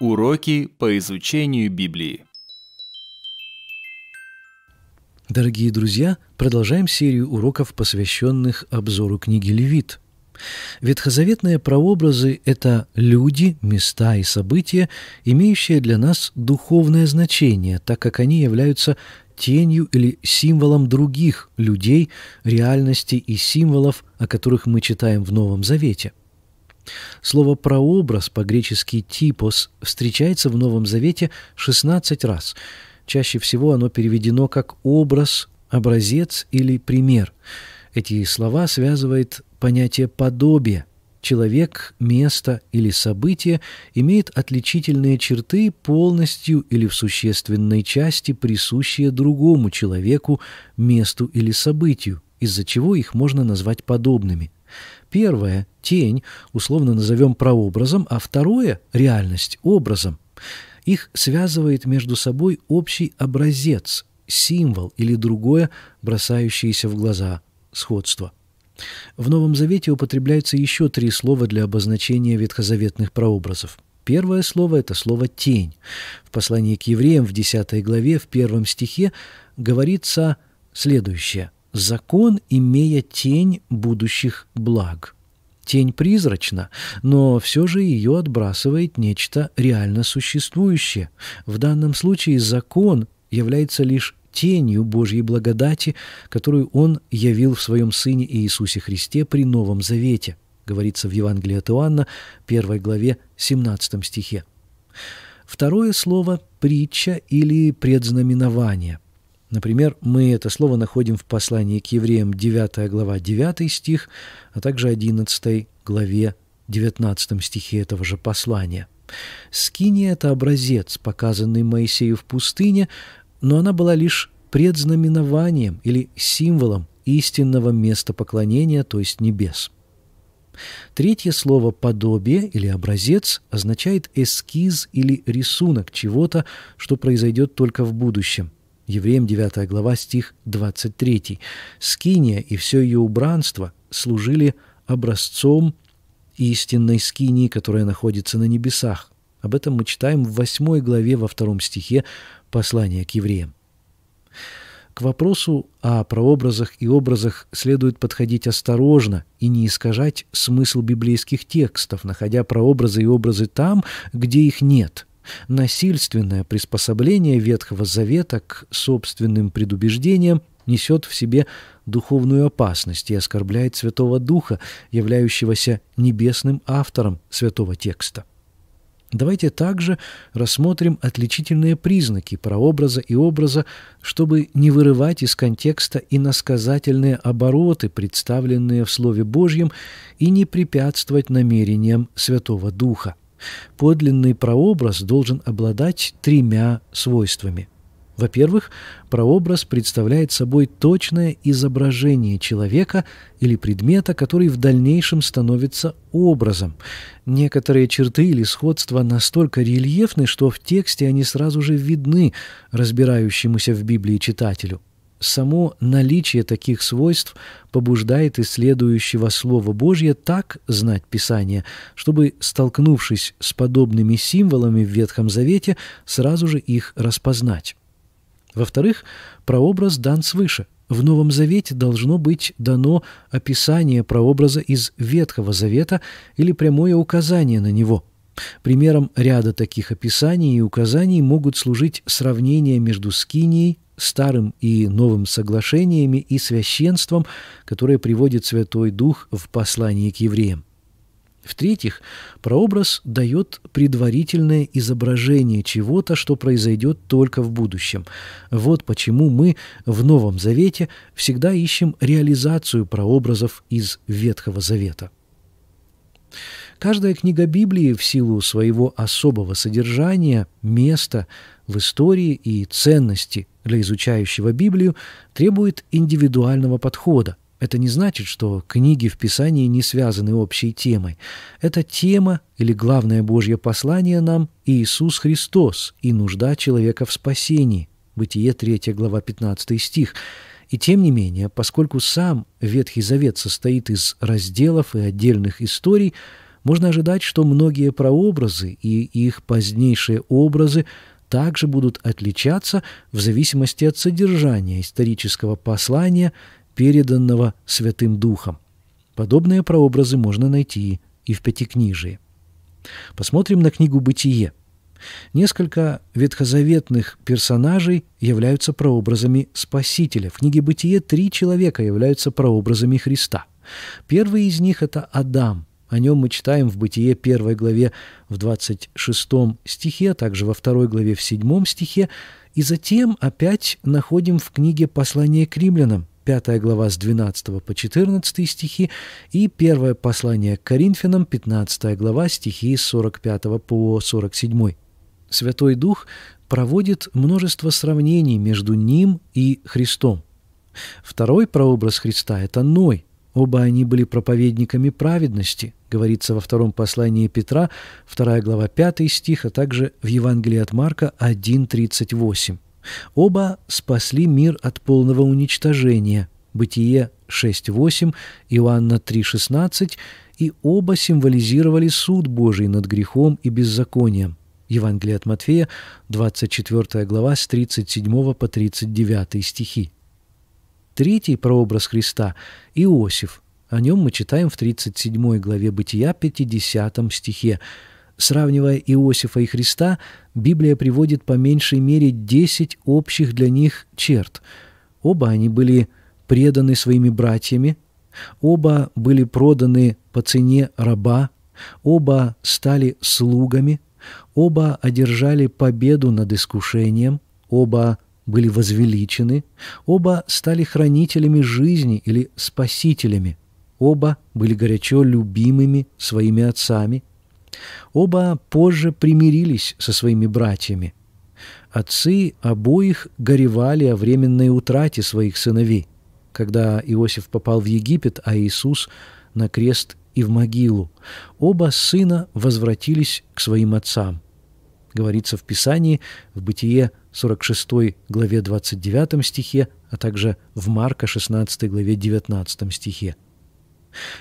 Уроки по изучению Библии. Дорогие друзья, продолжаем серию уроков, посвященных обзору книги Левит. Ветхозаветные прообразы – это люди, места и события, имеющие для нас духовное значение, так как они являются тенью или символом других людей, реальности и символов, о которых мы читаем в Новом Завете – Слово «прообраз» по-гречески «типос» встречается в Новом Завете 16 раз. Чаще всего оно переведено как «образ», «образец» или «пример». Эти слова связывает понятие «подобие». Человек, место или событие имеет отличительные черты, полностью или в существенной части присущие другому человеку, месту или событию из-за чего их можно назвать подобными. Первое – тень, условно назовем прообразом, а второе – реальность, образом. Их связывает между собой общий образец, символ или другое, бросающееся в глаза сходство. В Новом Завете употребляются еще три слова для обозначения ветхозаветных прообразов. Первое слово – это слово «тень». В послании к евреям в 10 главе, в первом стихе говорится следующее – закон, имея тень будущих благ. Тень призрачна, но все же ее отбрасывает нечто реально существующее. В данном случае закон является лишь тенью Божьей благодати, которую Он явил в Своем Сыне Иисусе Христе при Новом Завете, говорится в Евангелии от Иоанна, 1 главе, 17 стихе. Второе слово – притча или предзнаменование – Например, мы это слово находим в послании к евреям 9 глава 9 стих, а также 11 главе 19 стихе этого же послания. Скиния – это образец, показанный Моисею в пустыне, но она была лишь предзнаменованием или символом истинного места поклонения, то есть небес. Третье слово «подобие» или «образец» означает эскиз или рисунок чего-то, что произойдет только в будущем – Евреям 9 глава, стих 23. Скиния и все ее убранство служили образцом истинной скинии, которая находится на небесах. Об этом мы читаем в 8 главе во втором стихе послания к евреям. К вопросу о прообразах и образах следует подходить осторожно и не искажать смысл библейских текстов, находя прообразы и образы там, где их нет – Насильственное приспособление Ветхого Завета к собственным предубеждениям несет в себе духовную опасность и оскорбляет Святого Духа, являющегося небесным автором святого текста. Давайте также рассмотрим отличительные признаки прообраза и образа, чтобы не вырывать из контекста иносказательные обороты, представленные в Слове Божьем, и не препятствовать намерениям Святого Духа. Подлинный прообраз должен обладать тремя свойствами. Во-первых, прообраз представляет собой точное изображение человека или предмета, который в дальнейшем становится образом. Некоторые черты или сходства настолько рельефны, что в тексте они сразу же видны разбирающемуся в Библии читателю само наличие таких свойств побуждает исследующего Слова Божье так знать Писание, чтобы, столкнувшись с подобными символами в Ветхом Завете, сразу же их распознать. Во-вторых, прообраз дан свыше. В Новом Завете должно быть дано описание прообраза из Ветхого Завета или прямое указание на него – Примером ряда таких описаний и указаний могут служить сравнения между Скинией, старым и новым соглашениями и священством, которое приводит Святой Дух в послании к евреям. В-третьих, прообраз дает предварительное изображение чего-то, что произойдет только в будущем. Вот почему мы в Новом Завете всегда ищем реализацию прообразов из Ветхого Завета. Каждая книга Библии в силу своего особого содержания, места, в истории и ценности для изучающего Библию требует индивидуального подхода. Это не значит, что книги в Писании не связаны общей темой. Это тема или главное Божье послание нам Иисус Христос и нужда человека в спасении. Бытие 3 глава 15 стих. И тем не менее, поскольку сам Ветхий Завет состоит из разделов и отдельных историй, можно ожидать, что многие прообразы и их позднейшие образы также будут отличаться в зависимости от содержания исторического послания, переданного Святым Духом. Подобные прообразы можно найти и в Пятикнижии. Посмотрим на книгу «Бытие». Несколько ветхозаветных персонажей являются прообразами Спасителя. В книге «Бытие» три человека являются прообразами Христа. Первый из них – это Адам – о нем мы читаем в Бытие 1 главе в 26 стихе, а также во 2 главе в 7 стихе, и затем опять находим в книге «Послание к римлянам», 5 глава с 12 по 14 стихи и первое послание к Коринфянам, 15 глава, стихи с 45 по 47. Святой Дух проводит множество сравнений между Ним и Христом. Второй прообраз Христа – это Ной – Оба они были проповедниками праведности, говорится во втором послании Петра, 2 глава 5 стих, а также в Евангелии от Марка 1.38. Оба спасли мир от полного уничтожения, Бытие 6.8, Иоанна 3.16, и оба символизировали суд Божий над грехом и беззаконием. Евангелие от Матфея, 24 глава, с 37 по 39 стихи. Третий прообраз Христа – Иосиф. О нем мы читаем в 37 главе Бытия, 50 стихе. Сравнивая Иосифа и Христа, Библия приводит по меньшей мере 10 общих для них черт. Оба они были преданы своими братьями, оба были проданы по цене раба, оба стали слугами, оба одержали победу над искушением, оба были возвеличены, оба стали хранителями жизни или спасителями, оба были горячо любимыми своими отцами, оба позже примирились со своими братьями. Отцы обоих горевали о временной утрате своих сыновей, когда Иосиф попал в Египет, а Иисус – на крест и в могилу. Оба сына возвратились к своим отцам – говорится в Писании, в Бытие 46 главе 29 стихе, а также в Марка 16 главе 19 стихе.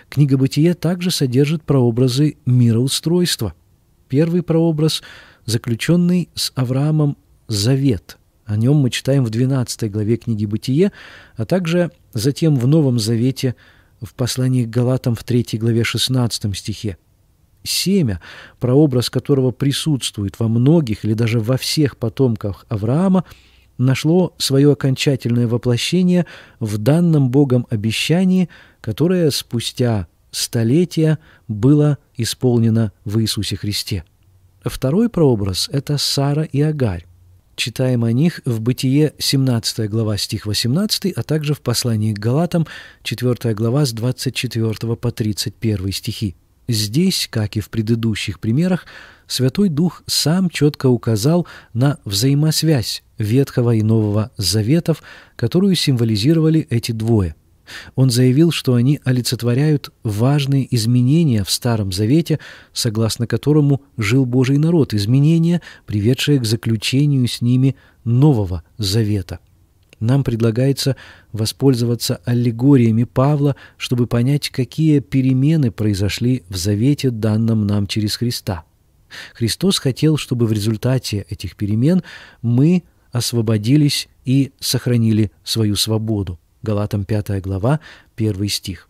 Книга «Бытие» также содержит прообразы мироустройства. Первый прообраз – заключенный с Авраамом завет. О нем мы читаем в 12 главе книги «Бытие», а также затем в Новом Завете в послании к Галатам в 3 главе 16 стихе семя, прообраз которого присутствует во многих или даже во всех потомках Авраама, нашло свое окончательное воплощение в данном Богом обещании, которое спустя столетия было исполнено в Иисусе Христе. Второй прообраз – это Сара и Агарь. Читаем о них в Бытие 17 глава стих 18, а также в послании к Галатам 4 глава с 24 по 31 стихи. Здесь, как и в предыдущих примерах, Святой Дух сам четко указал на взаимосвязь Ветхого и Нового Заветов, которую символизировали эти двое. Он заявил, что они олицетворяют важные изменения в Старом Завете, согласно которому жил Божий народ, изменения, приведшие к заключению с ними Нового Завета – нам предлагается воспользоваться аллегориями Павла, чтобы понять, какие перемены произошли в завете, данном нам через Христа. Христос хотел, чтобы в результате этих перемен мы освободились и сохранили свою свободу. Галатам 5 глава, 1 стих.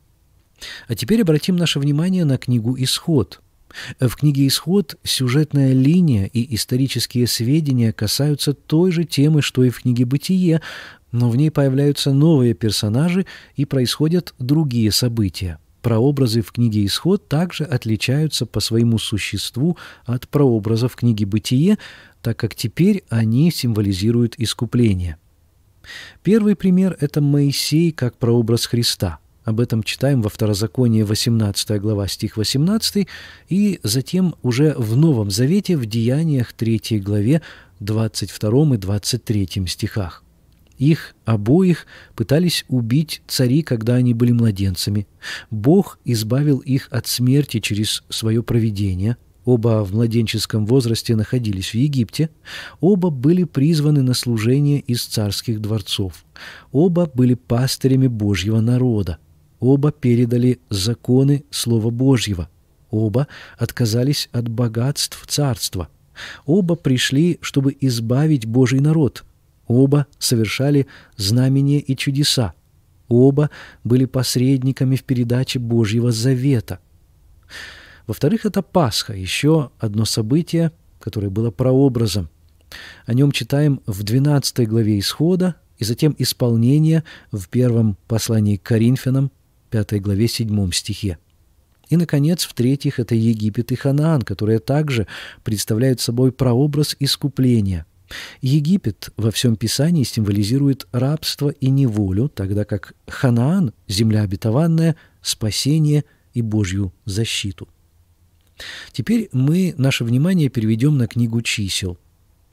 А теперь обратим наше внимание на книгу «Исход». В книге «Исход» сюжетная линия и исторические сведения касаются той же темы, что и в книге «Бытие», но в ней появляются новые персонажи и происходят другие события. Прообразы в книге «Исход» также отличаются по своему существу от прообразов книги «Бытие», так как теперь они символизируют искупление. Первый пример – это Моисей как прообраз Христа. Об этом читаем во Второзаконии 18 глава, стих 18, и затем уже в Новом Завете в Деяниях 3 главе 22 и 23 стихах. Их обоих пытались убить цари, когда они были младенцами. Бог избавил их от смерти через свое провидение. Оба в младенческом возрасте находились в Египте. Оба были призваны на служение из царских дворцов. Оба были пастырями Божьего народа. Оба передали законы Слова Божьего. Оба отказались от богатств царства. Оба пришли, чтобы избавить Божий народ – Оба совершали знамения и чудеса. Оба были посредниками в передаче Божьего Завета. Во-вторых, это Пасха, еще одно событие, которое было прообразом. О нем читаем в 12 главе Исхода и затем исполнение в первом послании к Коринфянам, 5 главе 7 стихе. И, наконец, в-третьих, это Египет и Ханаан, которые также представляют собой прообраз искупления – Египет во всем Писании символизирует рабство и неволю, тогда как Ханаан, земля обетованная, спасение и Божью защиту. Теперь мы наше внимание переведем на книгу чисел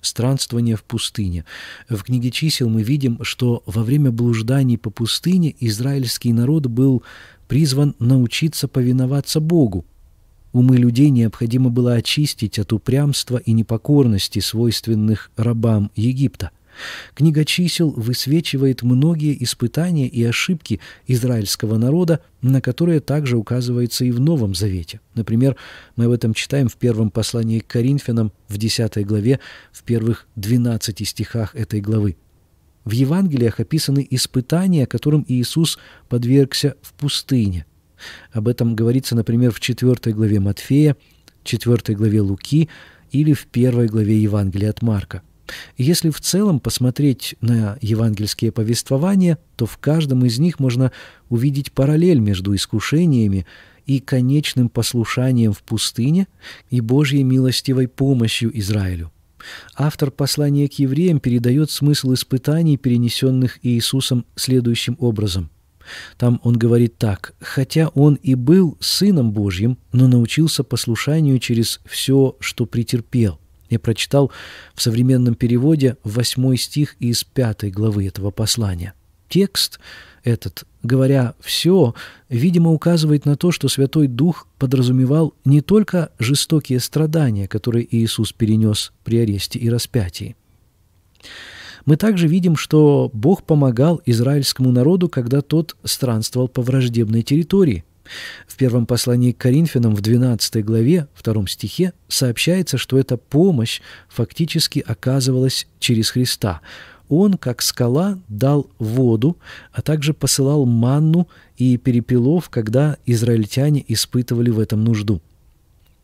«Странствование в пустыне». В книге чисел мы видим, что во время блужданий по пустыне израильский народ был призван научиться повиноваться Богу, Умы людей необходимо было очистить от упрямства и непокорности, свойственных рабам Египта. Книга чисел высвечивает многие испытания и ошибки израильского народа, на которые также указывается и в Новом Завете. Например, мы об этом читаем в первом послании к Коринфянам в 10 главе, в первых 12 стихах этой главы. В Евангелиях описаны испытания, которым Иисус подвергся в пустыне – об этом говорится, например, в 4 главе Матфея, 4 главе Луки или в 1 главе Евангелия от Марка. Если в целом посмотреть на евангельские повествования, то в каждом из них можно увидеть параллель между искушениями и конечным послушанием в пустыне и Божьей милостивой помощью Израилю. Автор послания к евреям передает смысл испытаний, перенесенных Иисусом, следующим образом. Там он говорит так, «Хотя он и был Сыном Божьим, но научился послушанию через все, что претерпел». Я прочитал в современном переводе восьмой стих из пятой главы этого послания. Текст этот, говоря «все», видимо, указывает на то, что Святой Дух подразумевал не только жестокие страдания, которые Иисус перенес при аресте и распятии. Мы также видим, что Бог помогал израильскому народу, когда тот странствовал по враждебной территории. В первом послании к Коринфянам в 12 главе, 2 стихе, сообщается, что эта помощь фактически оказывалась через Христа. Он, как скала, дал воду, а также посылал манну и перепелов, когда израильтяне испытывали в этом нужду.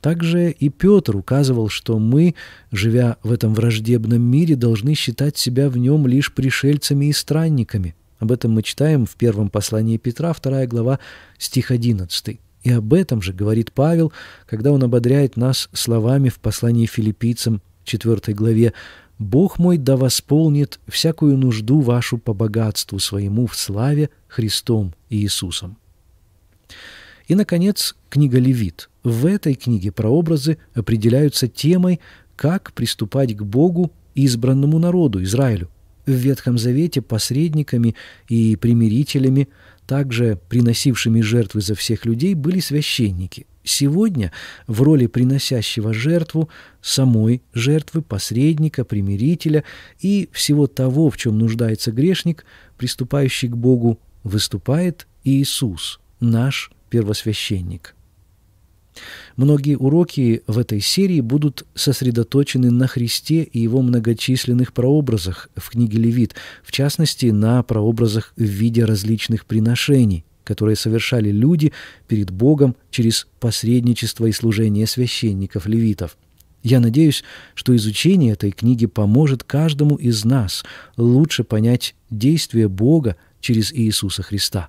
Также и Петр указывал, что мы, живя в этом враждебном мире, должны считать себя в нем лишь пришельцами и странниками. Об этом мы читаем в первом послании Петра, 2 глава, стих 11. И об этом же говорит Павел, когда он ободряет нас словами в послании филиппийцам, 4 главе, «Бог мой да восполнит всякую нужду вашу по богатству своему в славе Христом и Иисусом». И, наконец, книга Левит – в этой книге прообразы определяются темой, как приступать к Богу избранному народу, Израилю. В Ветхом Завете посредниками и примирителями, также приносившими жертвы за всех людей, были священники. Сегодня в роли приносящего жертву, самой жертвы, посредника, примирителя и всего того, в чем нуждается грешник, приступающий к Богу, выступает Иисус, наш первосвященник. Многие уроки в этой серии будут сосредоточены на Христе и его многочисленных прообразах в книге Левит, в частности, на прообразах в виде различных приношений, которые совершали люди перед Богом через посредничество и служение священников-левитов. Я надеюсь, что изучение этой книги поможет каждому из нас лучше понять действия Бога через Иисуса Христа.